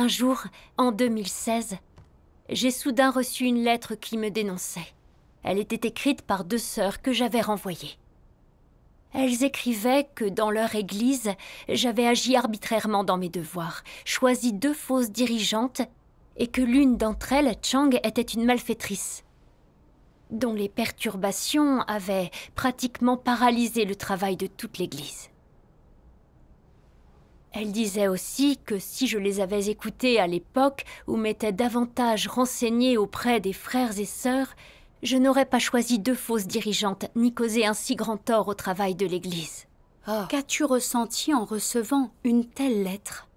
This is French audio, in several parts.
Un jour, en 2016, j'ai soudain reçu une lettre qui me dénonçait. Elle était écrite par deux sœurs que j'avais renvoyées. Elles écrivaient que dans leur église, j'avais agi arbitrairement dans mes devoirs, choisi deux fausses dirigeantes, et que l'une d'entre elles, Chang, était une malfaitrice, dont les perturbations avaient pratiquement paralysé le travail de toute l'église. Elle disait aussi que si je les avais écoutées à l'époque ou m'étais davantage renseignée auprès des frères et sœurs, je n'aurais pas choisi deux fausses dirigeantes ni causé un si grand tort au travail de l'Église. Ah. Qu'as-tu ressenti en recevant une telle lettre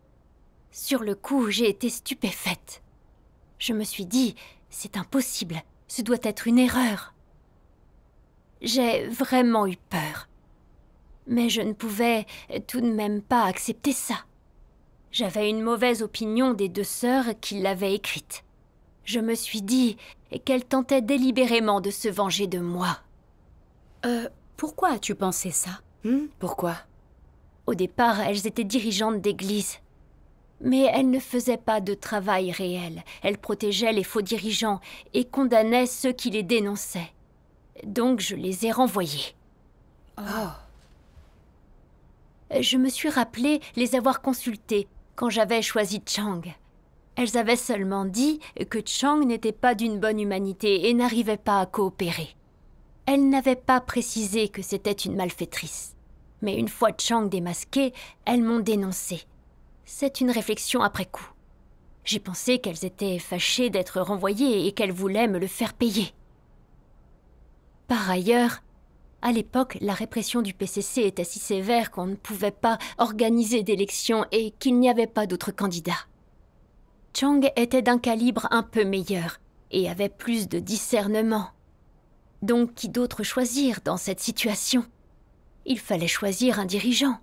Sur le coup, j'ai été stupéfaite. Je me suis dit, c'est impossible, ce doit être une erreur. J'ai vraiment eu peur. Mais je ne pouvais euh, tout de même pas accepter ça. J'avais une mauvaise opinion des deux sœurs qui l'avaient écrite. Je me suis dit qu'elles tentaient délibérément de se venger de moi. Euh, pourquoi as-tu pensé ça hmm Pourquoi Au départ, elles étaient dirigeantes d'église. Mais elles ne faisaient pas de travail réel. Elles protégeaient les faux dirigeants et condamnaient ceux qui les dénonçaient. Donc je les ai renvoyées. Oh je me suis rappelé les avoir consultées quand j'avais choisi Chang. Elles avaient seulement dit que Chang n'était pas d'une bonne humanité et n'arrivait pas à coopérer. Elles n'avaient pas précisé que c'était une malfaitrice. Mais une fois Chang démasqué, elles m'ont dénoncé. C'est une réflexion après coup. J'ai pensé qu'elles étaient fâchées d'être renvoyées et qu'elles voulaient me le faire payer. Par ailleurs, à l'époque, la répression du PCC était si sévère qu'on ne pouvait pas organiser d'élections et qu'il n'y avait pas d'autres candidats. Chang était d'un calibre un peu meilleur et avait plus de discernement. Donc qui d'autre choisir dans cette situation Il fallait choisir un dirigeant.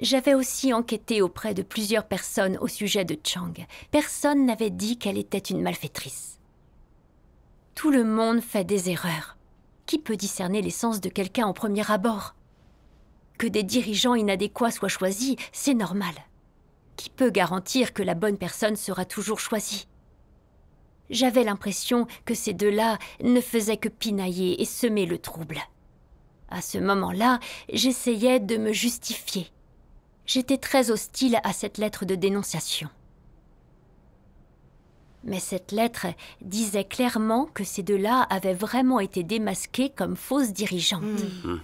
J'avais aussi enquêté auprès de plusieurs personnes au sujet de Chang. Personne n'avait dit qu'elle était une malfaitrice. Tout le monde fait des erreurs. Qui peut discerner l'essence de quelqu'un en premier abord Que des dirigeants inadéquats soient choisis, c'est normal. Qui peut garantir que la bonne personne sera toujours choisie J'avais l'impression que ces deux-là ne faisaient que pinailler et semer le trouble. À ce moment-là, j'essayais de me justifier. J'étais très hostile à cette lettre de dénonciation. Mais cette lettre disait clairement que ces deux-là avaient vraiment été démasquées comme fausses dirigeantes. Hmm. Hmm.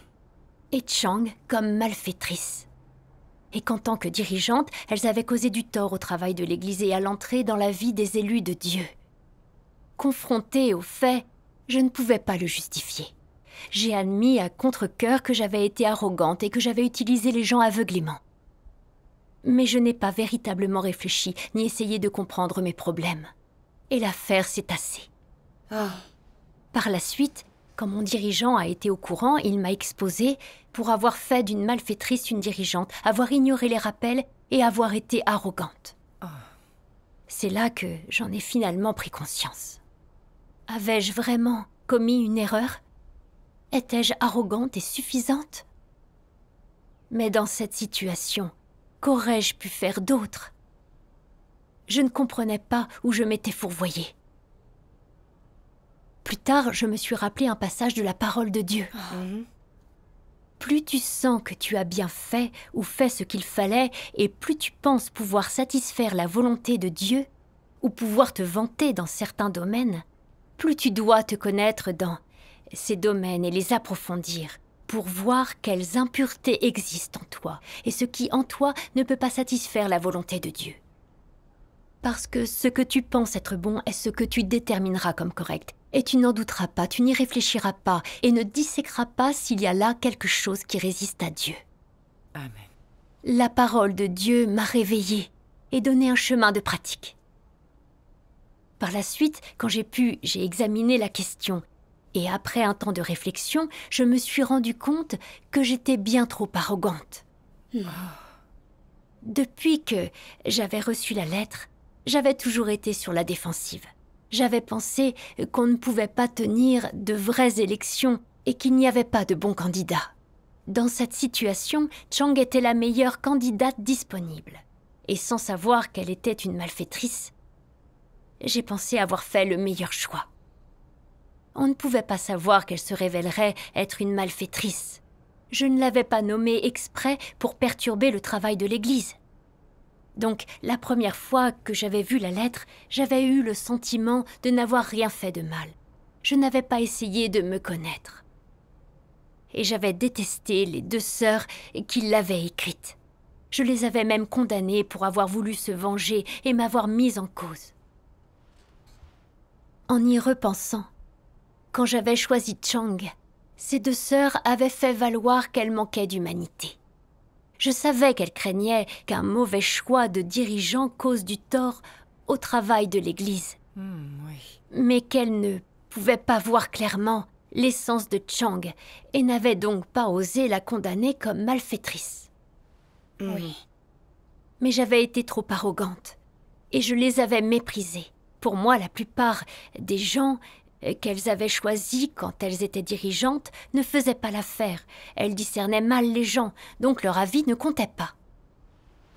Et Chang comme malfaitrice. Et qu'en tant que dirigeantes, elles avaient causé du tort au travail de l'Église et à l'entrée dans la vie des élus de Dieu. Confrontée aux faits, je ne pouvais pas le justifier. J'ai admis à contre-cœur que j'avais été arrogante et que j'avais utilisé les gens aveuglément. Mais je n'ai pas véritablement réfléchi ni essayé de comprendre mes problèmes et l'affaire s'est tassée. Ah. Par la suite, quand mon dirigeant a été au courant, il m'a exposé pour avoir fait d'une malfaitrice une dirigeante, avoir ignoré les rappels et avoir été arrogante. Ah. C'est là que j'en ai finalement pris conscience. Avais-je vraiment commis une erreur Étais-je arrogante et suffisante Mais dans cette situation, qu'aurais-je pu faire d'autre je ne comprenais pas où je m'étais fourvoyé. Plus tard, je me suis rappelé un passage de la parole de Dieu. Ah. Plus tu sens que tu as bien fait ou fait ce qu'il fallait, et plus tu penses pouvoir satisfaire la volonté de Dieu, ou pouvoir te vanter dans certains domaines, plus tu dois te connaître dans ces domaines et les approfondir pour voir quelles impuretés existent en toi et ce qui en toi ne peut pas satisfaire la volonté de Dieu. Parce que ce que tu penses être bon est ce que tu détermineras comme correct. Et tu n'en douteras pas, tu n'y réfléchiras pas, et ne disséqueras pas s'il y a là quelque chose qui résiste à Dieu. Amen. La parole de Dieu m'a réveillée et donné un chemin de pratique. Par la suite, quand j'ai pu, j'ai examiné la question. Et après un temps de réflexion, je me suis rendu compte que j'étais bien trop arrogante. Ah. Depuis que j'avais reçu la lettre, j'avais toujours été sur la défensive. J'avais pensé euh, qu'on ne pouvait pas tenir de vraies élections et qu'il n'y avait pas de bons candidats. Dans cette situation, Chang était la meilleure candidate disponible. Et sans savoir qu'elle était une malfaitrice, j'ai pensé avoir fait le meilleur choix. On ne pouvait pas savoir qu'elle se révélerait être une malfaitrice. Je ne l'avais pas nommée exprès pour perturber le travail de l'Église. Donc, la première fois que j'avais vu la lettre, j'avais eu le sentiment de n'avoir rien fait de mal. Je n'avais pas essayé de me connaître. Et j'avais détesté les deux sœurs qui l'avaient écrite. Je les avais même condamnées pour avoir voulu se venger et m'avoir mise en cause. En y repensant, quand j'avais choisi Chang, ces deux sœurs avaient fait valoir qu'elles manquaient d'humanité. Je savais qu'elle craignait qu'un mauvais choix de dirigeant cause du tort au travail de l'Église. Hmm, Mais qu'elle ne pouvait pas voir clairement l'essence de Chang et n'avait donc pas osé la condamner comme malfaitrice. Hmm. Oui. Mais j'avais été trop arrogante et je les avais méprisés. Pour moi, la plupart des gens qu'elles avaient choisi quand elles étaient dirigeantes ne faisaient pas l'affaire. Elles discernaient mal les gens, donc leur avis ne comptait pas.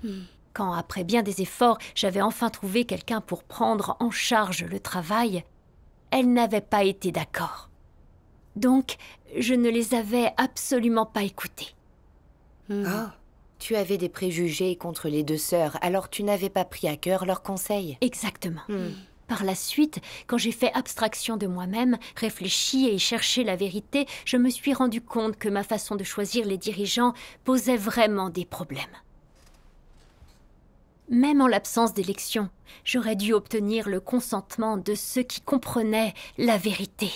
Hmm. Quand, après bien des efforts, j'avais enfin trouvé quelqu'un pour prendre en charge le travail, elles n'avaient pas été d'accord. Donc, je ne les avais absolument pas écoutées. Oh. Tu avais des préjugés contre les deux sœurs, alors tu n'avais pas pris à cœur leurs conseils. Exactement. Hmm. Par la suite, quand j'ai fait abstraction de moi-même, réfléchi et cherché la vérité, je me suis rendu compte que ma façon de choisir les dirigeants posait vraiment des problèmes. Même en l'absence d'élection, j'aurais dû obtenir le consentement de ceux qui comprenaient la vérité.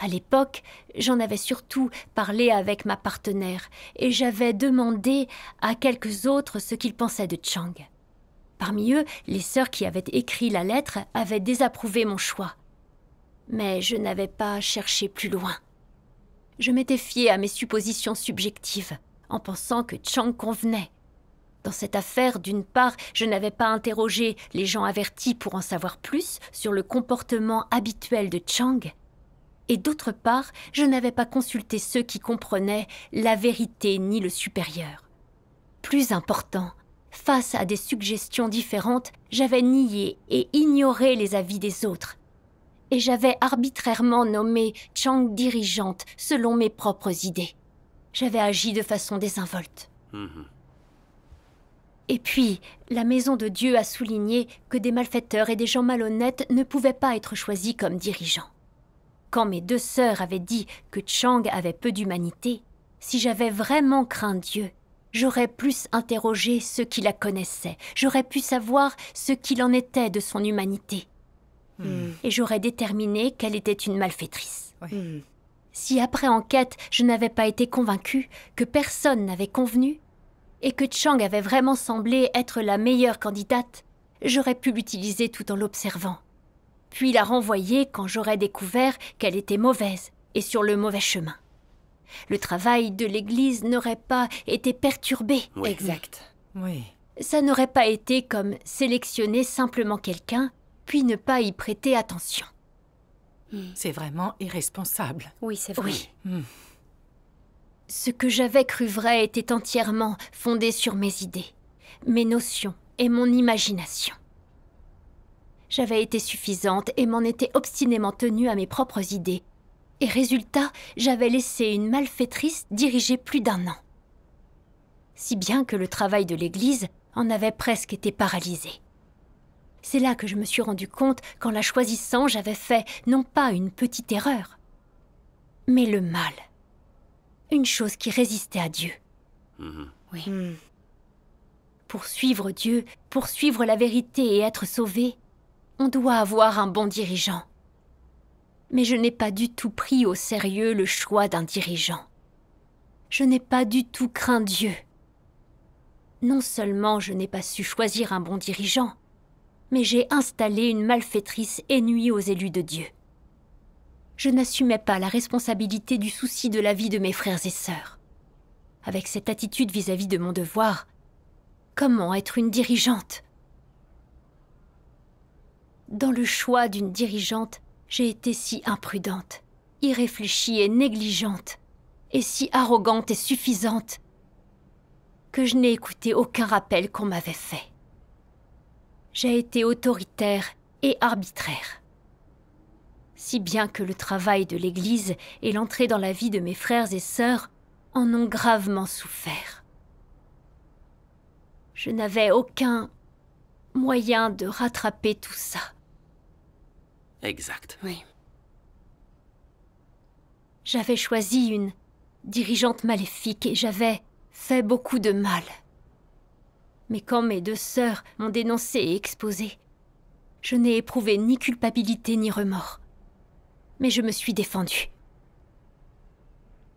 À l'époque, j'en avais surtout parlé avec ma partenaire et j'avais demandé à quelques autres ce qu'ils pensaient de Chang. Parmi eux, les sœurs qui avaient écrit la lettre avaient désapprouvé mon choix. Mais je n'avais pas cherché plus loin. Je m'étais fiée à mes suppositions subjectives, en pensant que Chang convenait. Dans cette affaire, d'une part, je n'avais pas interrogé les gens avertis pour en savoir plus sur le comportement habituel de Chang, et d'autre part, je n'avais pas consulté ceux qui comprenaient la vérité ni le supérieur. Plus important, Face à des suggestions différentes, j'avais nié et ignoré les avis des autres. Et j'avais arbitrairement nommé Chang dirigeante selon mes propres idées. J'avais agi de façon désinvolte. Mhm. Et puis, la Maison de Dieu a souligné que des malfaiteurs et des gens malhonnêtes ne pouvaient pas être choisis comme dirigeants. Quand mes deux sœurs avaient dit que Chang avait peu d'humanité, si j'avais vraiment craint Dieu, j'aurais plus interrogé ceux qui la connaissaient, j'aurais pu savoir ce qu'il en était de son humanité. Hmm. Et j'aurais déterminé qu'elle était une malfaitrice. Hmm. Si après enquête, je n'avais pas été convaincu que personne n'avait convenu, et que Chang avait vraiment semblé être la meilleure candidate, j'aurais pu l'utiliser tout en l'observant. Puis la renvoyer quand j'aurais découvert qu'elle était mauvaise et sur le mauvais chemin le travail de l'Église n'aurait pas été perturbé. Exact. Oui. Ça n'aurait pas été comme sélectionner simplement quelqu'un, puis ne pas y prêter attention. Hmm. C'est vraiment irresponsable. Oui, c'est vrai. Oui. Hmm. Ce que j'avais cru vrai était entièrement fondé sur mes idées, mes notions et mon imagination. J'avais été suffisante et m'en étais obstinément tenue à mes propres idées, et résultat, j'avais laissé une malfaitrice diriger plus d'un an. Si bien que le travail de l'Église en avait presque été paralysé. C'est là que je me suis rendu compte qu'en la choisissant, j'avais fait non pas une petite erreur, mais le mal. Une chose qui résistait à Dieu. Mhm. Oui. Hmm. Pour suivre Dieu, pour suivre la vérité et être sauvé, on doit avoir un bon dirigeant mais je n'ai pas du tout pris au sérieux le choix d'un dirigeant. Je n'ai pas du tout craint Dieu. Non seulement je n'ai pas su choisir un bon dirigeant, mais j'ai installé une malfaitrice ennuie aux élus de Dieu. Je n'assumais pas la responsabilité du souci de la vie de mes frères et sœurs. Avec cette attitude vis à -vis de mon devoir, comment être une dirigeante Dans le choix d'une dirigeante, j'ai été si imprudente, irréfléchie et négligente, et si arrogante et suffisante, que je n'ai écouté aucun rappel qu'on m'avait fait. J'ai été autoritaire et arbitraire. Si bien que le travail de l'Église et l'entrée dans la vie de mes frères et sœurs en ont gravement souffert. Je n'avais aucun moyen de rattraper tout ça. Exact. Oui. J'avais choisi une dirigeante maléfique et j'avais fait beaucoup de mal. Mais quand mes deux sœurs m'ont dénoncée et exposée, je n'ai éprouvé ni culpabilité ni remords. Mais je me suis défendue.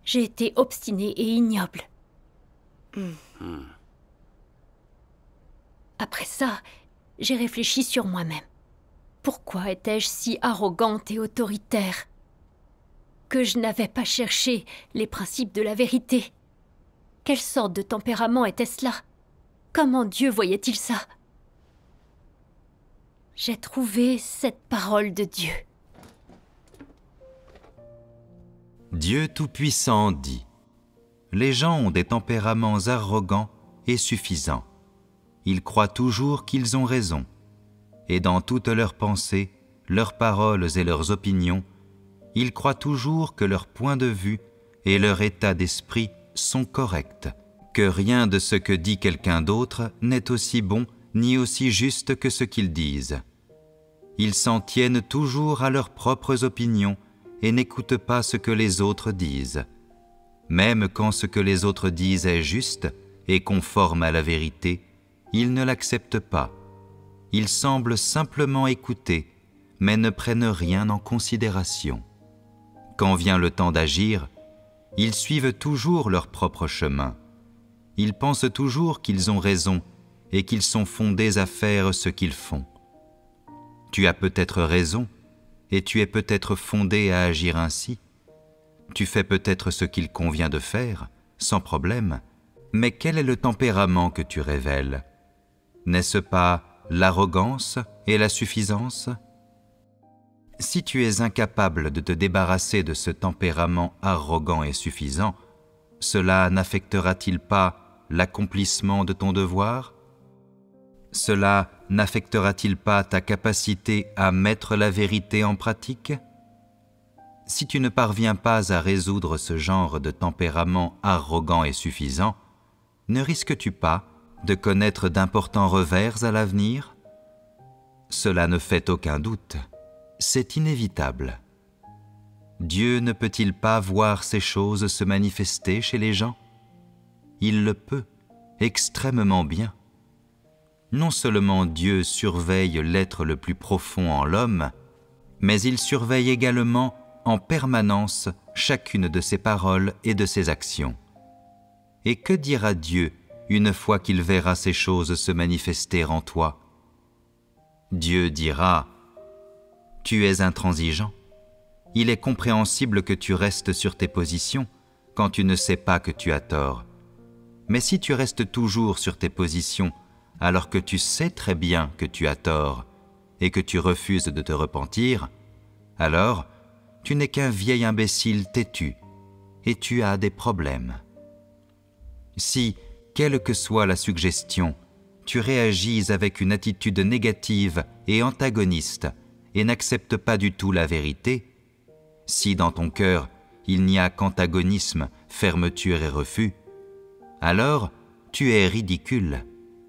J'ai été obstinée et ignoble. Hmm. Après ça, j'ai réfléchi sur moi-même. Pourquoi étais-je si arrogante et autoritaire Que je n'avais pas cherché les principes de la vérité Quelle sorte de tempérament était-ce là Comment Dieu voyait-il ça J'ai trouvé cette parole de Dieu. Dieu Tout-Puissant dit Les gens ont des tempéraments arrogants et suffisants. Ils croient toujours qu'ils ont raison et dans toutes leurs pensées, leurs paroles et leurs opinions, ils croient toujours que leur point de vue et leur état d'esprit sont corrects, que rien de ce que dit quelqu'un d'autre n'est aussi bon ni aussi juste que ce qu'ils disent. Ils s'en tiennent toujours à leurs propres opinions et n'écoutent pas ce que les autres disent. Même quand ce que les autres disent est juste et conforme à la vérité, ils ne l'acceptent pas, ils semblent simplement écouter, mais ne prennent rien en considération. Quand vient le temps d'agir, ils suivent toujours leur propre chemin. Ils pensent toujours qu'ils ont raison et qu'ils sont fondés à faire ce qu'ils font. Tu as peut-être raison et tu es peut-être fondé à agir ainsi. Tu fais peut-être ce qu'il convient de faire, sans problème, mais quel est le tempérament que tu révèles N'est-ce pas l'arrogance et la suffisance Si tu es incapable de te débarrasser de ce tempérament arrogant et suffisant, cela n'affectera-t-il pas l'accomplissement de ton devoir Cela n'affectera-t-il pas ta capacité à mettre la vérité en pratique Si tu ne parviens pas à résoudre ce genre de tempérament arrogant et suffisant, ne risques-tu pas de connaître d'importants revers à l'avenir Cela ne fait aucun doute, c'est inévitable. Dieu ne peut-il pas voir ces choses se manifester chez les gens Il le peut, extrêmement bien. Non seulement Dieu surveille l'être le plus profond en l'homme, mais il surveille également en permanence chacune de ses paroles et de ses actions. Et que dira Dieu une fois qu'il verra ces choses se manifester en toi. Dieu dira, « Tu es intransigeant. Il est compréhensible que tu restes sur tes positions quand tu ne sais pas que tu as tort. Mais si tu restes toujours sur tes positions alors que tu sais très bien que tu as tort et que tu refuses de te repentir, alors tu n'es qu'un vieil imbécile têtu et tu as des problèmes. Si, quelle que soit la suggestion, tu réagis avec une attitude négative et antagoniste et n'acceptes pas du tout la vérité, si dans ton cœur il n'y a qu'antagonisme, fermeture et refus, alors tu es ridicule,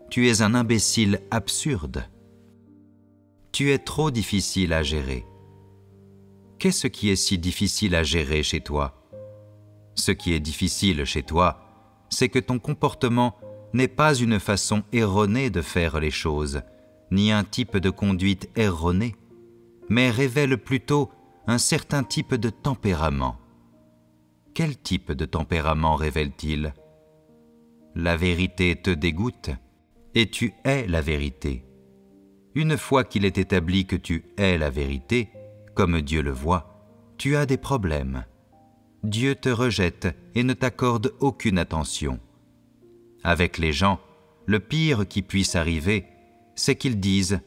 tu es un imbécile absurde. Tu es trop difficile à gérer. Qu'est-ce qui est si difficile à gérer chez toi Ce qui est difficile chez toi, c'est que ton comportement n'est pas une façon erronée de faire les choses, ni un type de conduite erronée, mais révèle plutôt un certain type de tempérament. Quel type de tempérament révèle-t-il La vérité te dégoûte et tu hais la vérité. Une fois qu'il est établi que tu hais la vérité, comme Dieu le voit, tu as des problèmes Dieu te rejette et ne t'accorde aucune attention. Avec les gens, le pire qui puisse arriver, c'est qu'ils disent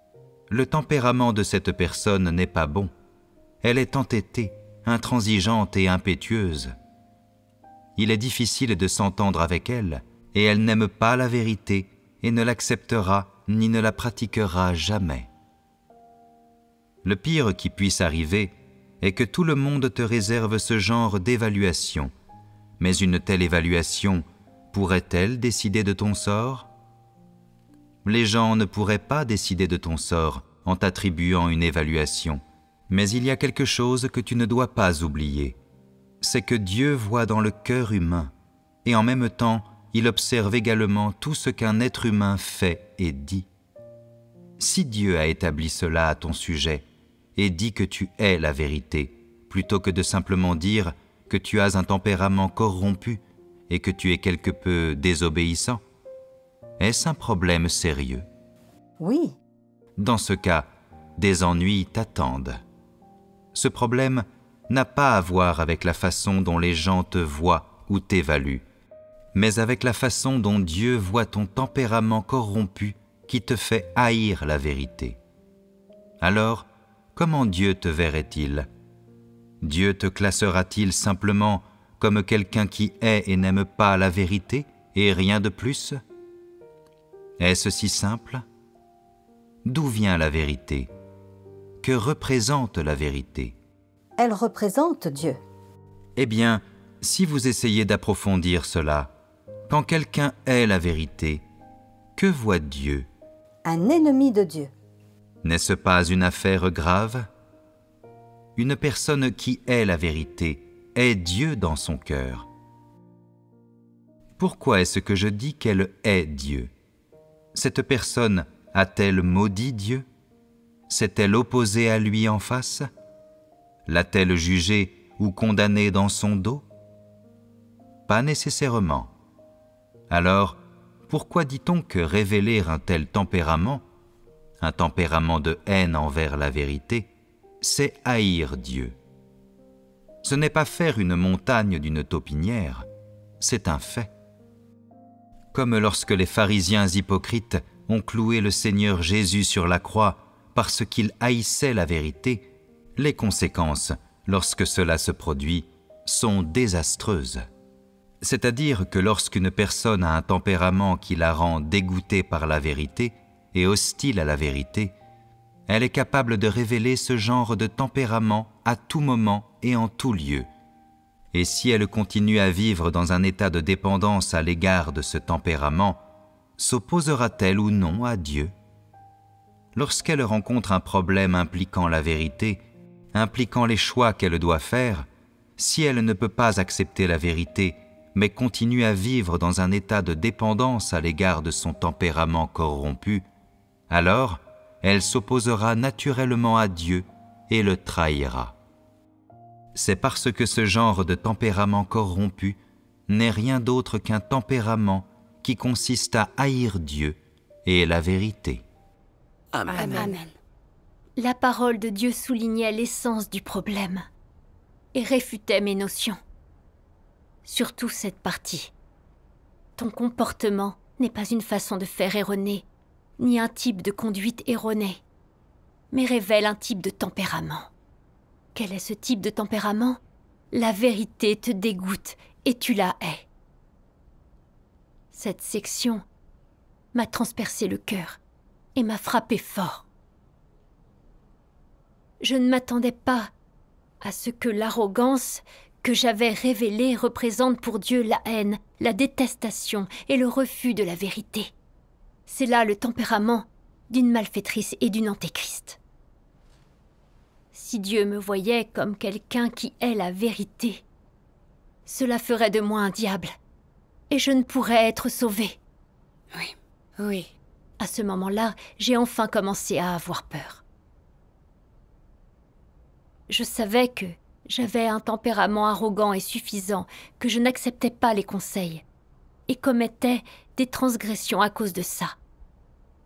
« Le tempérament de cette personne n'est pas bon, elle est entêtée, intransigeante et impétueuse. Il est difficile de s'entendre avec elle, et elle n'aime pas la vérité et ne l'acceptera ni ne la pratiquera jamais. » Le pire qui puisse arriver, et que tout le monde te réserve ce genre d'évaluation. Mais une telle évaluation pourrait-elle décider de ton sort Les gens ne pourraient pas décider de ton sort en t'attribuant une évaluation. Mais il y a quelque chose que tu ne dois pas oublier. C'est que Dieu voit dans le cœur humain, et en même temps, il observe également tout ce qu'un être humain fait et dit. Si Dieu a établi cela à ton sujet, et dis que tu es la vérité, plutôt que de simplement dire que tu as un tempérament corrompu et que tu es quelque peu désobéissant Est-ce un problème sérieux Oui. Dans ce cas, des ennuis t'attendent. Ce problème n'a pas à voir avec la façon dont les gens te voient ou t'évaluent, mais avec la façon dont Dieu voit ton tempérament corrompu qui te fait haïr la vérité. Alors, comment Dieu te verrait-il Dieu te classera-t-il simplement comme quelqu'un qui est et n'aime pas la vérité et rien de plus Est-ce si simple D'où vient la vérité Que représente la vérité Elle représente Dieu. Eh bien, si vous essayez d'approfondir cela, quand quelqu'un est la vérité, que voit Dieu Un ennemi de Dieu. N'est-ce pas une affaire grave Une personne qui est la vérité est Dieu dans son cœur. Pourquoi est-ce que je dis qu'elle est Dieu Cette personne a-t-elle maudit Dieu S'est-elle opposée à lui en face L'a-t-elle jugée ou condamnée dans son dos Pas nécessairement. Alors, pourquoi dit-on que révéler un tel tempérament un tempérament de haine envers la vérité, c'est haïr Dieu. Ce n'est pas faire une montagne d'une taupinière, c'est un fait. Comme lorsque les pharisiens hypocrites ont cloué le Seigneur Jésus sur la croix parce qu'il haïssaient la vérité, les conséquences, lorsque cela se produit, sont désastreuses. C'est-à-dire que lorsqu'une personne a un tempérament qui la rend dégoûtée par la vérité, et hostile à la vérité, elle est capable de révéler ce genre de tempérament à tout moment et en tout lieu. Et si elle continue à vivre dans un état de dépendance à l'égard de ce tempérament, s'opposera-t-elle ou non à Dieu Lorsqu'elle rencontre un problème impliquant la vérité, impliquant les choix qu'elle doit faire, si elle ne peut pas accepter la vérité, mais continue à vivre dans un état de dépendance à l'égard de son tempérament corrompu, alors, elle s'opposera naturellement à Dieu et le trahira. C'est parce que ce genre de tempérament corrompu n'est rien d'autre qu'un tempérament qui consiste à haïr Dieu et la vérité. Amen. La parole de Dieu soulignait l'essence du problème et réfutait mes notions. Surtout cette partie. Ton comportement n'est pas une façon de faire erronée, ni un type de conduite erronée, mais révèle un type de tempérament. Quel est ce type de tempérament La vérité te dégoûte et tu la hais. Cette section m'a transpercé le cœur et m'a frappé fort. Je ne m'attendais pas à ce que l'arrogance que j'avais révélée représente pour Dieu la haine, la détestation et le refus de la vérité. C'est là le tempérament d'une malfaitrice et d'une antéchrist. Si Dieu me voyait comme quelqu'un qui est la vérité, cela ferait de moi un diable, et je ne pourrais être sauvée. Oui, oui. À ce moment-là, j'ai enfin commencé à avoir peur. Je savais que j'avais un tempérament arrogant et suffisant, que je n'acceptais pas les conseils, et commettait des transgressions à cause de ça.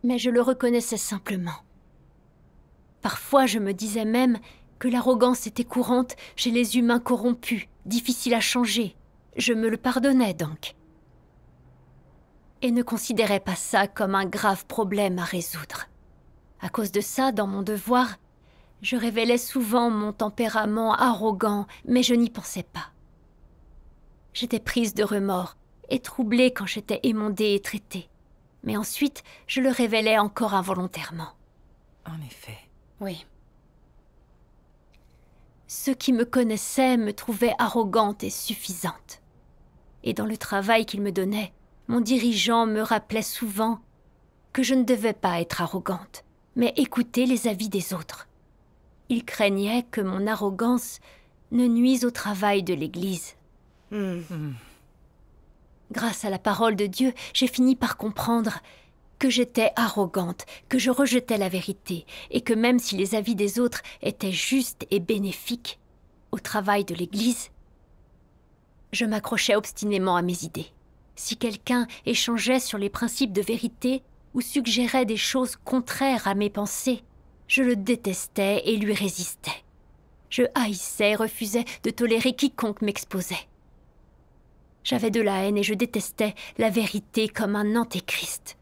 Mais je le reconnaissais simplement. Parfois je me disais même que l'arrogance était courante chez les humains corrompus, difficile à changer. Je me le pardonnais donc. Et ne considérais pas ça comme un grave problème à résoudre. À cause de ça, dans mon devoir, je révélais souvent mon tempérament arrogant, mais je n'y pensais pas. J'étais prise de remords et troublé quand j'étais émondée et traitée. Mais ensuite, je le révélais encore involontairement. En effet. Oui. Ceux qui me connaissaient me trouvaient arrogante et suffisante. Et dans le travail qu'ils me donnaient, mon dirigeant me rappelait souvent que je ne devais pas être arrogante, mais écouter les avis des autres. Il craignait que mon arrogance ne nuise au travail de l'Église. Hum. Hum. Grâce à la parole de Dieu, j'ai fini par comprendre que j'étais arrogante, que je rejetais la vérité, et que même si les avis des autres étaient justes et bénéfiques, au travail de l'Église, je m'accrochais obstinément à mes idées. Si quelqu'un échangeait sur les principes de vérité ou suggérait des choses contraires à mes pensées, je le détestais et lui résistais. Je haïssais et refusais de tolérer quiconque m'exposait. J'avais de la haine et je détestais la vérité comme un antéchrist.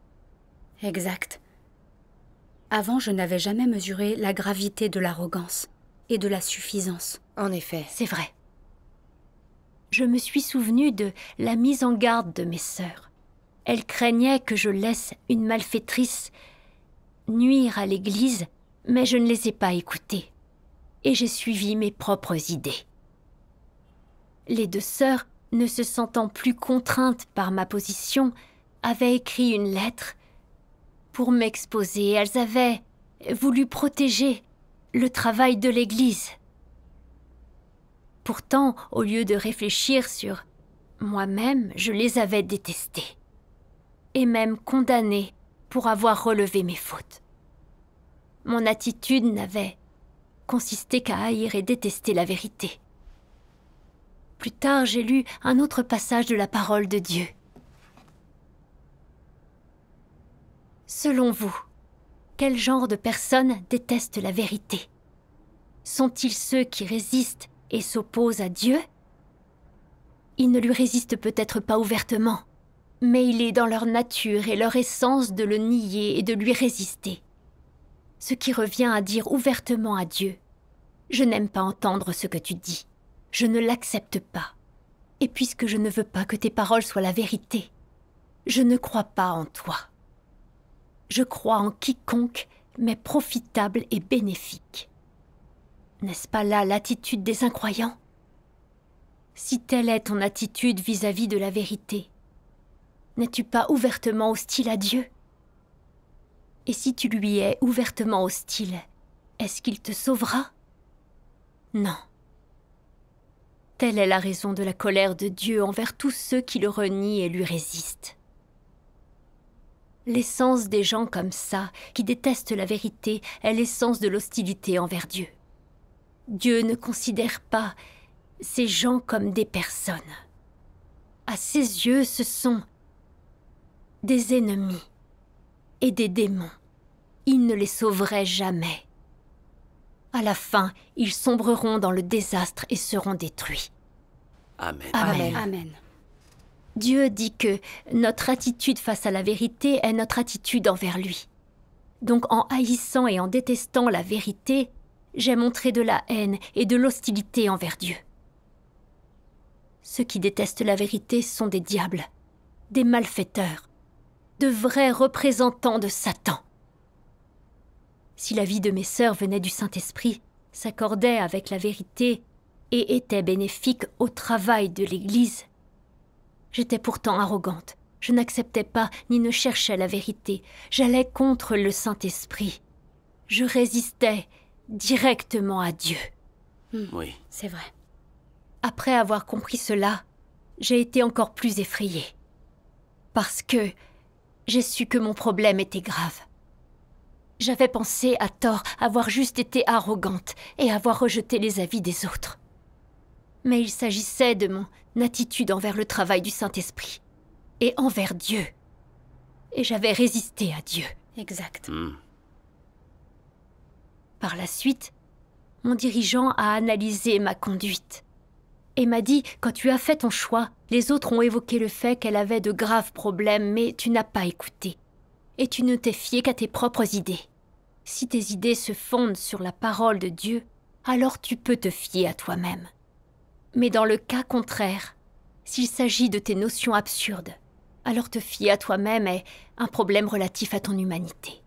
Exact. Avant, je n'avais jamais mesuré la gravité de l'arrogance et de la suffisance. En effet. C'est vrai. Je me suis souvenu de la mise en garde de mes sœurs. Elles craignaient que je laisse une malfaitrice nuire à l'Église, mais je ne les ai pas écoutées. Et j'ai suivi mes propres idées. Les deux sœurs ne se sentant plus contrainte par ma position, avaient écrit une lettre pour m'exposer. Elles avaient voulu protéger le travail de l'Église. Pourtant, au lieu de réfléchir sur moi-même, je les avais détestées et même condamnées pour avoir relevé mes fautes. Mon attitude n'avait consisté qu'à haïr et détester la vérité. Plus tard, j'ai lu un autre passage de la parole de Dieu. Selon vous, quel genre de personnes détestent la vérité Sont-ils ceux qui résistent et s'opposent à Dieu Ils ne lui résistent peut-être pas ouvertement, mais il est dans leur nature et leur essence de le nier et de lui résister. Ce qui revient à dire ouvertement à Dieu ⁇ Je n'aime pas entendre ce que tu dis ⁇ je ne l'accepte pas. Et puisque je ne veux pas que tes paroles soient la vérité, je ne crois pas en toi. Je crois en quiconque, mais profitable et bénéfique. N'est-ce pas là l'attitude des incroyants Si telle est ton attitude vis à -vis de la vérité, n'es-tu pas ouvertement hostile à Dieu Et si tu lui es ouvertement hostile, est-ce qu'il te sauvera Non. Telle est la raison de la colère de Dieu envers tous ceux qui le renient et lui résistent. L'essence des gens comme ça, qui détestent la vérité, est l'essence de l'hostilité envers Dieu. Dieu ne considère pas ces gens comme des personnes. À ses yeux, ce sont des ennemis et des démons. Il ne les sauverait jamais. À la fin, ils sombreront dans le désastre et seront détruits. Amen. Amen. Dieu dit que notre attitude face à la vérité est notre attitude envers lui. Donc en haïssant et en détestant la vérité, j'ai montré de la haine et de l'hostilité envers Dieu. Ceux qui détestent la vérité sont des diables, des malfaiteurs, de vrais représentants de Satan. Si la vie de mes sœurs venait du Saint-Esprit, s'accordait avec la vérité et était bénéfique au travail de l'Église. J'étais pourtant arrogante. Je n'acceptais pas ni ne cherchais la vérité. J'allais contre le Saint-Esprit. Je résistais directement à Dieu. Hmm. Oui. C'est vrai. Après avoir compris cela, j'ai été encore plus effrayée. Parce que j'ai su que mon problème était grave. J'avais pensé, à tort, avoir juste été arrogante et avoir rejeté les avis des autres mais il s'agissait de mon attitude envers le travail du Saint-Esprit et envers Dieu. Et j'avais résisté à Dieu. Exact. Hmm. Par la suite, mon dirigeant a analysé ma conduite et m'a dit Quand tu as fait ton choix, les autres ont évoqué le fait qu'elle avait de graves problèmes, mais tu n'as pas écouté. Et tu ne t'es fié qu'à tes propres idées. Si tes idées se fondent sur la parole de Dieu, alors tu peux te fier à toi-même. Mais dans le cas contraire, s'il s'agit de tes notions absurdes, alors te fier à toi-même est un problème relatif à ton humanité.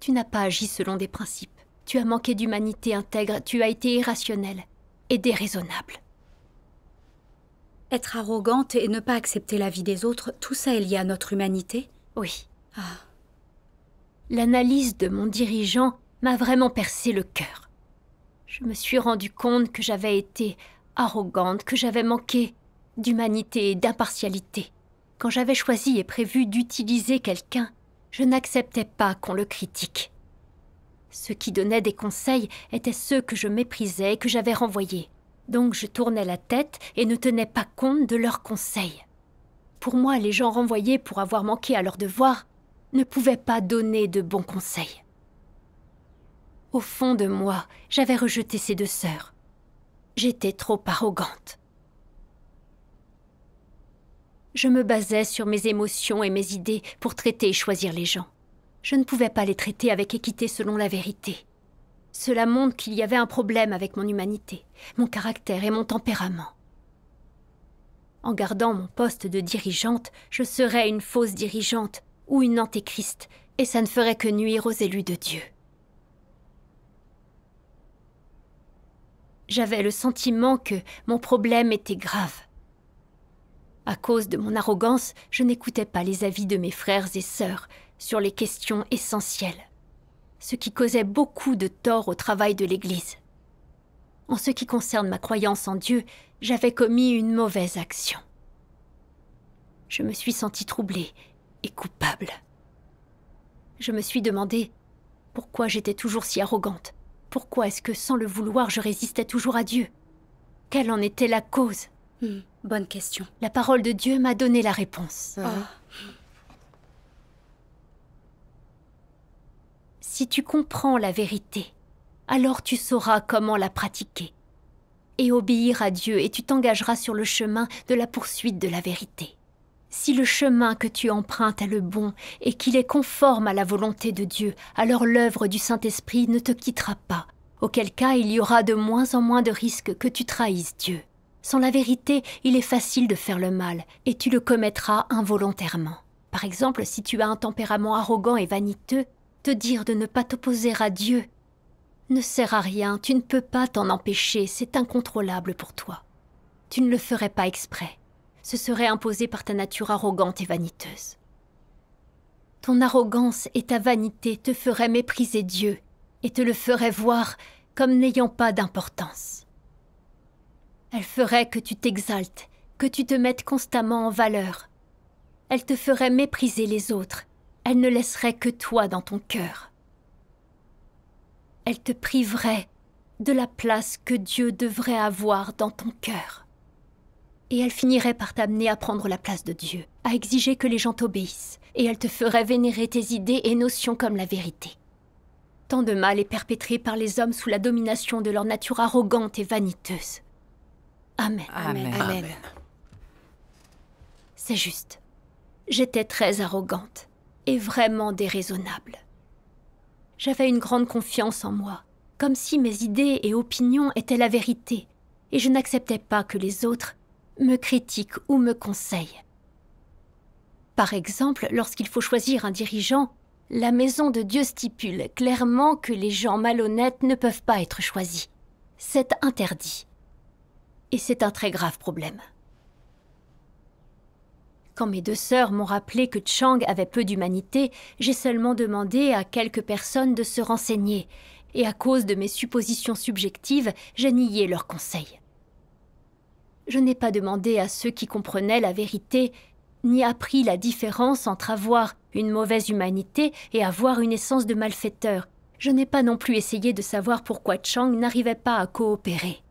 Tu n'as pas agi selon des principes. Tu as manqué d'humanité intègre, tu as été irrationnel et déraisonnable. Être arrogante et ne pas accepter la vie des autres, tout ça est lié à notre humanité Oui. Ah. L'analyse de mon dirigeant m'a vraiment percé le cœur. Je me suis rendu compte que j'avais été arrogante que j'avais manqué d'humanité et d'impartialité. Quand j'avais choisi et prévu d'utiliser quelqu'un, je n'acceptais pas qu'on le critique. Ceux qui donnaient des conseils étaient ceux que je méprisais et que j'avais renvoyés. Donc je tournais la tête et ne tenais pas compte de leurs conseils. Pour moi, les gens renvoyés pour avoir manqué à leur devoir ne pouvaient pas donner de bons conseils. Au fond de moi, j'avais rejeté ces deux sœurs. J'étais trop arrogante. Je me basais sur mes émotions et mes idées pour traiter et choisir les gens. Je ne pouvais pas les traiter avec équité selon la vérité. Cela montre qu'il y avait un problème avec mon humanité, mon caractère et mon tempérament. En gardant mon poste de dirigeante, je serais une fausse dirigeante ou une antéchrist, et ça ne ferait que nuire aux élus de Dieu. J'avais le sentiment que mon problème était grave. À cause de mon arrogance, je n'écoutais pas les avis de mes frères et sœurs sur les questions essentielles, ce qui causait beaucoup de tort au travail de l'Église. En ce qui concerne ma croyance en Dieu, j'avais commis une mauvaise action. Je me suis sentie troublée et coupable. Je me suis demandé pourquoi j'étais toujours si arrogante, pourquoi est-ce que sans le vouloir, je résistais toujours à Dieu Quelle en était la cause hmm, Bonne question. La parole de Dieu m'a donné la réponse. Ah. Ah. Si tu comprends la vérité, alors tu sauras comment la pratiquer. Et obéir à Dieu et tu t'engageras sur le chemin de la poursuite de la vérité. Si le chemin que tu empruntes est le bon et qu'il est conforme à la volonté de Dieu, alors l'œuvre du Saint-Esprit ne te quittera pas, auquel cas il y aura de moins en moins de risques que tu trahisses Dieu. Sans la vérité, il est facile de faire le mal, et tu le commettras involontairement. Par exemple, si tu as un tempérament arrogant et vaniteux, te dire de ne pas t'opposer à Dieu ne sert à rien, tu ne peux pas t'en empêcher, c'est incontrôlable pour toi. Tu ne le ferais pas exprès se serait imposée par ta nature arrogante et vaniteuse. Ton arrogance et ta vanité te feraient mépriser Dieu et te le feraient voir comme n'ayant pas d'importance. Elle ferait que tu t'exaltes, que tu te mettes constamment en valeur. Elle te ferait mépriser les autres, elle ne laisserait que toi dans ton cœur. Elle te priverait de la place que Dieu devrait avoir dans ton cœur et elle finirait par t'amener à prendre la place de Dieu, à exiger que les gens t'obéissent, et elle te ferait vénérer tes idées et notions comme la vérité. Tant de mal est perpétré par les hommes sous la domination de leur nature arrogante et vaniteuse. Amen. Amen. Amen. C'est juste. J'étais très arrogante et vraiment déraisonnable. J'avais une grande confiance en moi, comme si mes idées et opinions étaient la vérité, et je n'acceptais pas que les autres me critique ou me conseille. Par exemple, lorsqu'il faut choisir un dirigeant, la maison de Dieu stipule clairement que les gens malhonnêtes ne peuvent pas être choisis. C'est interdit. Et c'est un très grave problème. Quand mes deux sœurs m'ont rappelé que Chang avait peu d'humanité, j'ai seulement demandé à quelques personnes de se renseigner, et à cause de mes suppositions subjectives, j'ai nié leurs conseils je n'ai pas demandé à ceux qui comprenaient la vérité, ni appris la différence entre avoir une mauvaise humanité et avoir une essence de malfaiteur. Je n'ai pas non plus essayé de savoir pourquoi Chang n'arrivait pas à coopérer.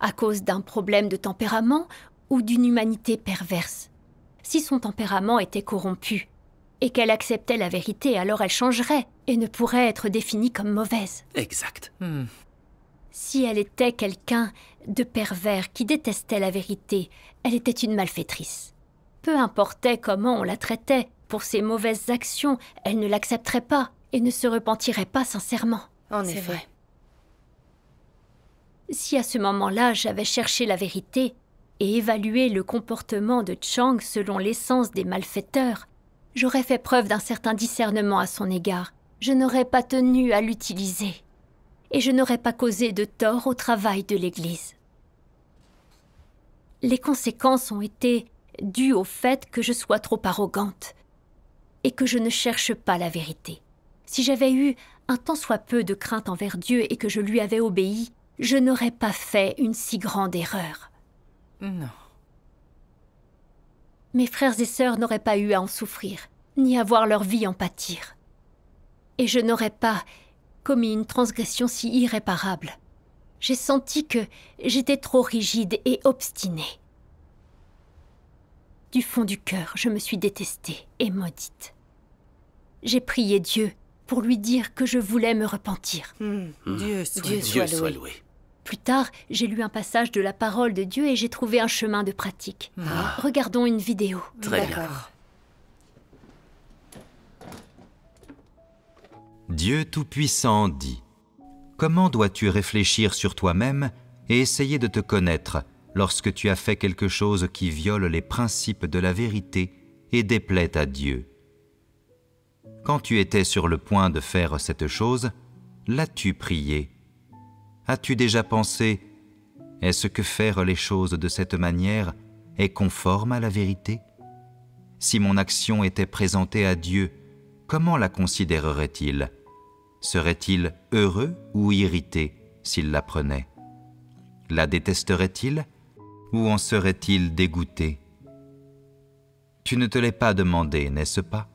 À cause d'un problème de tempérament ou d'une humanité perverse. Si son tempérament était corrompu, et qu'elle acceptait la vérité, alors elle changerait et ne pourrait être définie comme mauvaise. Exact. Hmm. Si elle était quelqu'un de pervers qui détestaient la vérité. Elle était une malfaitrice. Peu importait comment on la traitait, pour ses mauvaises actions, elle ne l'accepterait pas et ne se repentirait pas sincèrement. En effet. Si à ce moment-là j'avais cherché la vérité et évalué le comportement de Chang selon l'essence des malfaiteurs, j'aurais fait preuve d'un certain discernement à son égard. Je n'aurais pas tenu à l'utiliser et je n'aurais pas causé de tort au travail de l'Église. Les conséquences ont été dues au fait que je sois trop arrogante et que je ne cherche pas la vérité. Si j'avais eu un tant soit peu de crainte envers Dieu et que je lui avais obéi, je n'aurais pas fait une si grande erreur. Non. Mes frères et sœurs n'auraient pas eu à en souffrir, ni à voir leur vie en pâtir. Et je n'aurais pas commis une transgression si irréparable. J'ai senti que j'étais trop rigide et obstinée. Du fond du cœur, je me suis détestée et maudite. J'ai prié Dieu pour lui dire que je voulais me repentir. Hmm, hmm. Dieu, soit, loué. Plus tard, j'ai lu un passage de la parole de Dieu et j'ai trouvé un chemin de pratique. Ah. Regardons une vidéo. Très bien. Dieu Tout-Puissant dit Comment dois-tu réfléchir sur toi-même et essayer de te connaître lorsque tu as fait quelque chose qui viole les principes de la vérité et déplaît à Dieu Quand tu étais sur le point de faire cette chose, l'as-tu prié As-tu déjà pensé « Est-ce que faire les choses de cette manière est conforme à la vérité ?» Si mon action était présentée à Dieu, comment la considérerait-il Serait-il heureux ou irrité s'il la prenait La détesterait-il ou en serait-il dégoûté Tu ne te l'es pas demandé, n'est-ce pas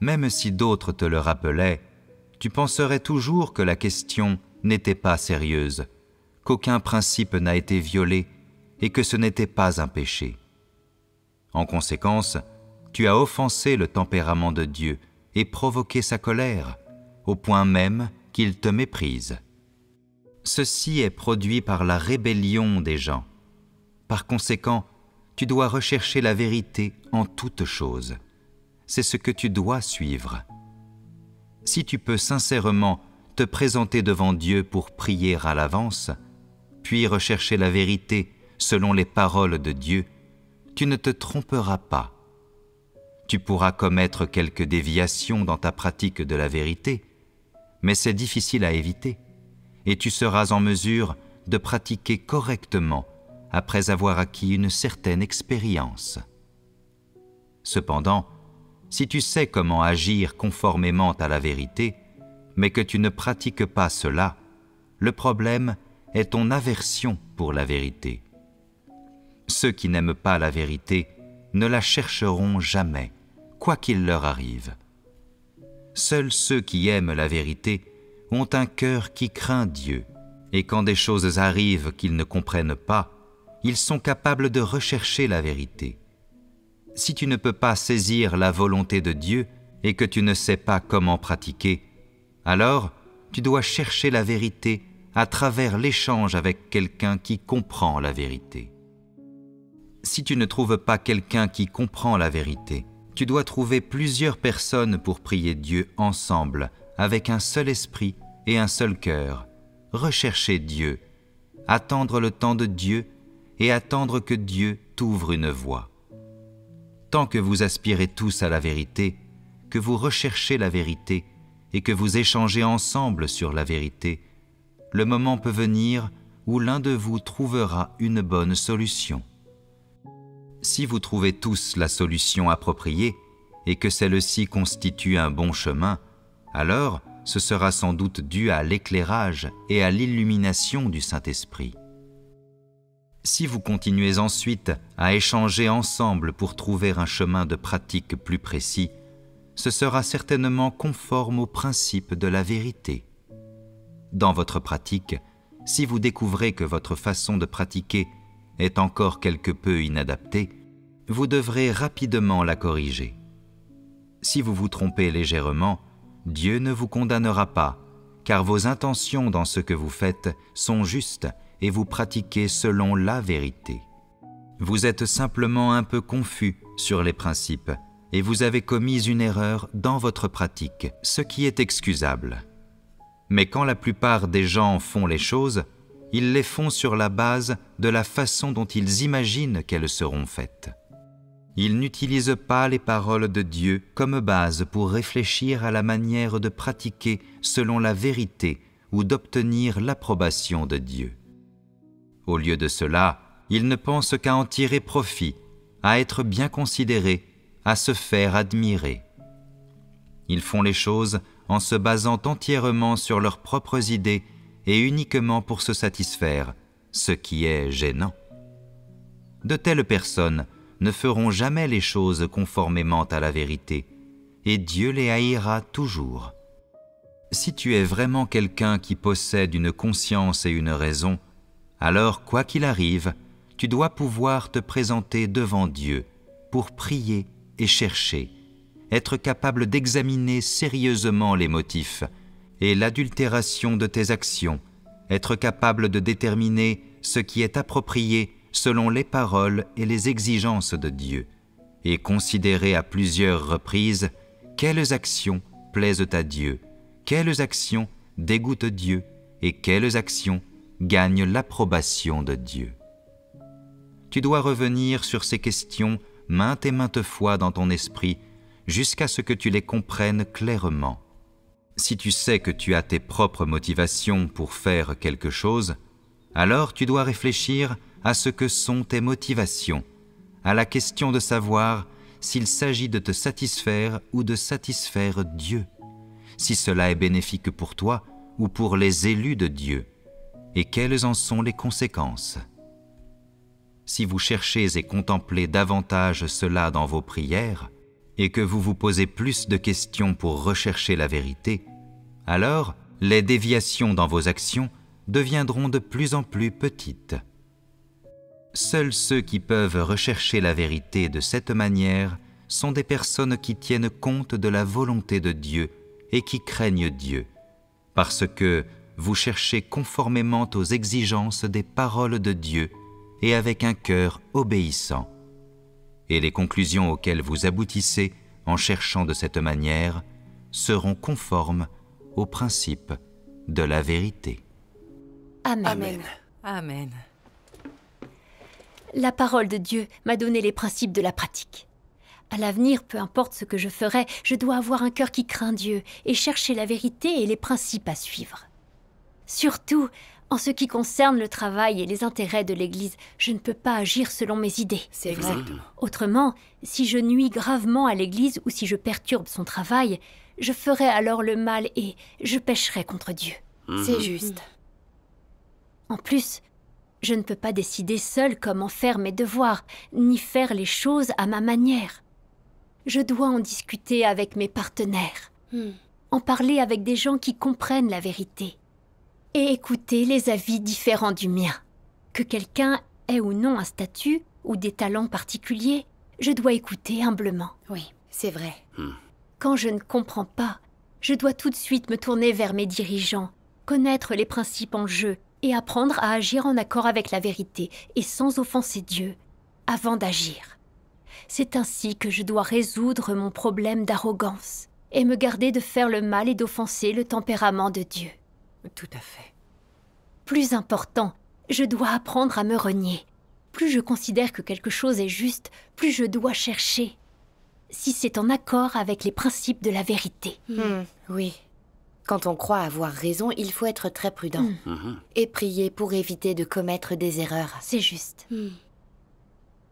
Même si d'autres te le rappelaient, tu penserais toujours que la question n'était pas sérieuse, qu'aucun principe n'a été violé et que ce n'était pas un péché. En conséquence, tu as offensé le tempérament de Dieu et provoqué sa colère, au point même qu'ils te méprisent. Ceci est produit par la rébellion des gens. Par conséquent, tu dois rechercher la vérité en toutes choses. C'est ce que tu dois suivre. Si tu peux sincèrement te présenter devant Dieu pour prier à l'avance, puis rechercher la vérité selon les paroles de Dieu, tu ne te tromperas pas. Tu pourras commettre quelques déviations dans ta pratique de la vérité, mais c'est difficile à éviter, et tu seras en mesure de pratiquer correctement après avoir acquis une certaine expérience. Cependant, si tu sais comment agir conformément à la vérité, mais que tu ne pratiques pas cela, le problème est ton aversion pour la vérité. Ceux qui n'aiment pas la vérité ne la chercheront jamais, quoi qu'il leur arrive seuls ceux qui aiment la vérité ont un cœur qui craint Dieu, et quand des choses arrivent qu'ils ne comprennent pas, ils sont capables de rechercher la vérité. Si tu ne peux pas saisir la volonté de Dieu et que tu ne sais pas comment pratiquer, alors tu dois chercher la vérité à travers l'échange avec quelqu'un qui comprend la vérité. Si tu ne trouves pas quelqu'un qui comprend la vérité, tu dois trouver plusieurs personnes pour prier Dieu ensemble, avec un seul esprit et un seul cœur. Rechercher Dieu, attendre le temps de Dieu et attendre que Dieu t'ouvre une voie. Tant que vous aspirez tous à la vérité, que vous recherchez la vérité et que vous échangez ensemble sur la vérité, le moment peut venir où l'un de vous trouvera une bonne solution si vous trouvez tous la solution appropriée et que celle-ci constitue un bon chemin, alors ce sera sans doute dû à l'éclairage et à l'illumination du Saint-Esprit. Si vous continuez ensuite à échanger ensemble pour trouver un chemin de pratique plus précis, ce sera certainement conforme au principe de la vérité. Dans votre pratique, si vous découvrez que votre façon de pratiquer est encore quelque peu inadaptée, vous devrez rapidement la corriger. Si vous vous trompez légèrement, Dieu ne vous condamnera pas, car vos intentions dans ce que vous faites sont justes et vous pratiquez selon la vérité. Vous êtes simplement un peu confus sur les principes et vous avez commis une erreur dans votre pratique, ce qui est excusable. Mais quand la plupart des gens font les choses, ils les font sur la base de la façon dont ils imaginent qu'elles seront faites. Ils n'utilisent pas les paroles de Dieu comme base pour réfléchir à la manière de pratiquer selon la vérité ou d'obtenir l'approbation de Dieu. Au lieu de cela, ils ne pensent qu'à en tirer profit, à être bien considérés, à se faire admirer. Ils font les choses en se basant entièrement sur leurs propres idées et uniquement pour se satisfaire, ce qui est gênant. De telles personnes ne feront jamais les choses conformément à la vérité, et Dieu les haïra toujours. Si tu es vraiment quelqu'un qui possède une conscience et une raison, alors quoi qu'il arrive, tu dois pouvoir te présenter devant Dieu pour prier et chercher, être capable d'examiner sérieusement les motifs et l'adultération de tes actions, être capable de déterminer ce qui est approprié selon les paroles et les exigences de Dieu, et considérer à plusieurs reprises quelles actions plaisent à Dieu, quelles actions dégoûtent Dieu et quelles actions gagnent l'approbation de Dieu. Tu dois revenir sur ces questions maintes et maintes fois dans ton esprit jusqu'à ce que tu les comprennes clairement. Si tu sais que tu as tes propres motivations pour faire quelque chose, alors tu dois réfléchir à ce que sont tes motivations, à la question de savoir s'il s'agit de te satisfaire ou de satisfaire Dieu, si cela est bénéfique pour toi ou pour les élus de Dieu, et quelles en sont les conséquences. Si vous cherchez et contemplez davantage cela dans vos prières, et que vous vous posez plus de questions pour rechercher la vérité, alors les déviations dans vos actions deviendront de plus en plus petites. Seuls ceux qui peuvent rechercher la vérité de cette manière sont des personnes qui tiennent compte de la volonté de Dieu et qui craignent Dieu, parce que vous cherchez conformément aux exigences des paroles de Dieu et avec un cœur obéissant et les conclusions auxquelles vous aboutissez en cherchant de cette manière seront conformes aux principes de la vérité. Amen. Amen. Amen. La parole de Dieu m'a donné les principes de la pratique. À l'avenir, peu importe ce que je ferai, je dois avoir un cœur qui craint Dieu et chercher la vérité et les principes à suivre. Surtout, en ce qui concerne le travail et les intérêts de l'Église, je ne peux pas agir selon mes idées. C'est exact. Autrement, si je nuis gravement à l'Église ou si je perturbe son travail, je ferai alors le mal et je pécherai contre Dieu. Mhm. C'est juste. Mhm. En plus, je ne peux pas décider seul comment faire mes devoirs, ni faire les choses à ma manière. Je dois en discuter avec mes partenaires, hmm. en parler avec des gens qui comprennent la vérité et écouter les avis différents du mien. Que quelqu'un ait ou non un statut ou des talents particuliers, je dois écouter humblement. Oui, c'est vrai. Hmm. Quand je ne comprends pas, je dois tout de suite me tourner vers mes dirigeants, connaître les principes en jeu et apprendre à agir en accord avec la vérité et sans offenser Dieu avant d'agir. C'est ainsi que je dois résoudre mon problème d'arrogance et me garder de faire le mal et d'offenser le tempérament de Dieu. Tout à fait. Plus important, je dois apprendre à me renier. Plus je considère que quelque chose est juste, plus je dois chercher. Si c'est en accord avec les principes de la vérité. Hmm. Hmm. Oui. Quand on croit avoir raison, il faut être très prudent. Hmm. Mhm. Et prier pour éviter de commettre des erreurs. C'est juste.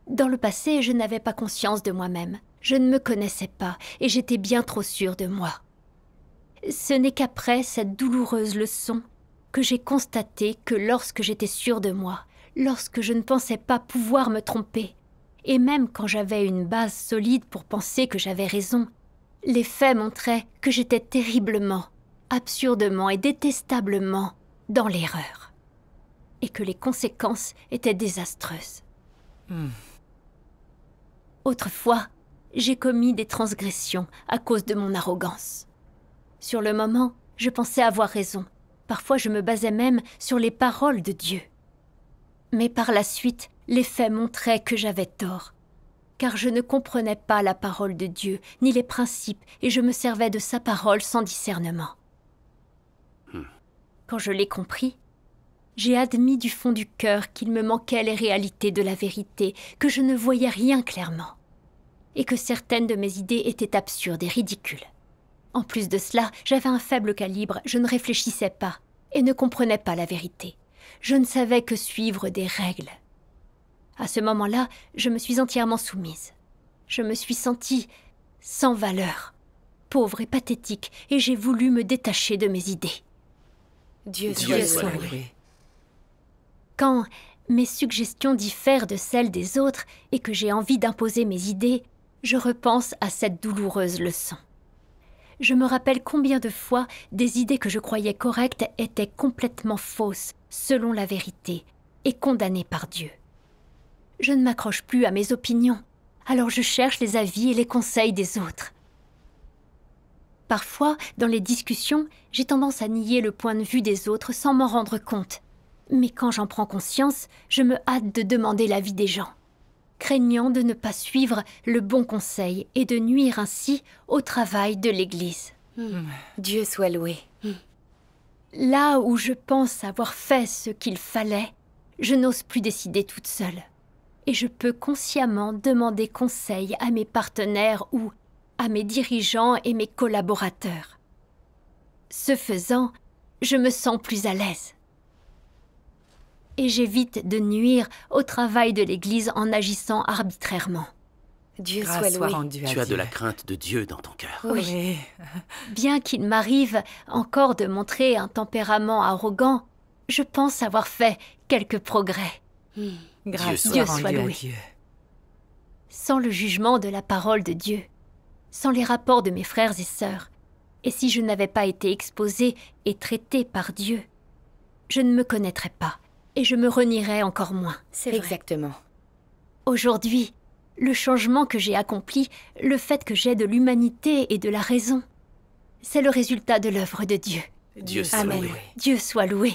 Dans le passé, je n'avais pas conscience de moi-même. Je ne me connaissais pas, et j'étais bien trop sûre de moi. Ce n'est qu'après cette douloureuse leçon que j'ai constaté que lorsque j'étais sûre de moi, lorsque je ne pensais pas pouvoir me tromper, et même quand j'avais une base solide pour penser que j'avais raison, les faits montraient que j'étais terriblement, absurdement et détestablement dans l'erreur, et que les conséquences étaient désastreuses. Hmm. Autrefois, j'ai commis des transgressions à cause de mon arrogance. Sur le moment, je pensais avoir raison. Parfois je me basais même sur les paroles de Dieu. Mais par la suite, les faits montraient que j'avais tort, car je ne comprenais pas la parole de Dieu, ni les principes, et je me servais de sa parole sans discernement. Hmm. Quand je l'ai compris, j'ai admis du fond du cœur qu'il me manquait les réalités de la vérité, que je ne voyais rien clairement, et que certaines de mes idées étaient absurdes et ridicules. En plus de cela, j'avais un faible calibre, je ne réfléchissais pas et ne comprenais pas la vérité. Je ne savais que suivre des règles. À ce moment-là, je me suis entièrement soumise. Je me suis sentie sans valeur, pauvre et pathétique, et j'ai voulu me détacher de mes idées. Dieu, Dieu soit loué. Quand mes suggestions diffèrent de celles des autres et que j'ai envie d'imposer mes idées, je repense à cette douloureuse leçon. Je me rappelle combien de fois des idées que je croyais correctes étaient complètement fausses, selon la vérité, et condamnées par Dieu. Je ne m'accroche plus à mes opinions, alors je cherche les avis et les conseils des autres. Parfois, dans les discussions, j'ai tendance à nier le point de vue des autres sans m'en rendre compte. Mais quand j'en prends conscience, je me hâte de demander l'avis des gens craignant de ne pas suivre le bon conseil et de nuire ainsi au travail de l'Église. Hmm. Dieu soit loué. Hmm. Là où je pense avoir fait ce qu'il fallait, je n'ose plus décider toute seule. Et je peux consciemment demander conseil à mes partenaires ou à mes dirigeants et mes collaborateurs. Ce faisant, je me sens plus à l'aise et j'évite de nuire au travail de l'Église en agissant arbitrairement. Dieu soit loué. tu as de la crainte de Dieu dans ton cœur. Oui. Bien qu'il m'arrive encore de montrer un tempérament arrogant, je pense avoir fait quelques progrès. Hmm. Grâce Dieu soit, Dieu loué. Sans le jugement de la parole de Dieu, sans les rapports de mes frères et sœurs, et si je n'avais pas été exposée et traitée par Dieu, je ne me connaîtrais pas et je me renierai encore moins. C'est Exactement. Aujourd'hui, le changement que j'ai accompli, le fait que j'ai de l'humanité et de la raison, c'est le résultat de l'œuvre de Dieu. Dieu soit loué. Dieu soit loué.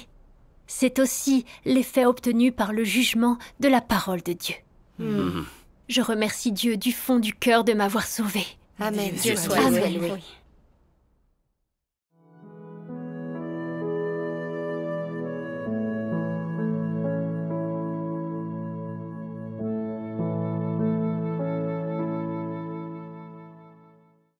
C'est aussi l'effet obtenu par le jugement de la parole de Dieu. Hmm. Je remercie Dieu du fond du cœur de m'avoir sauvé. Amen. Dieu, soit, loué.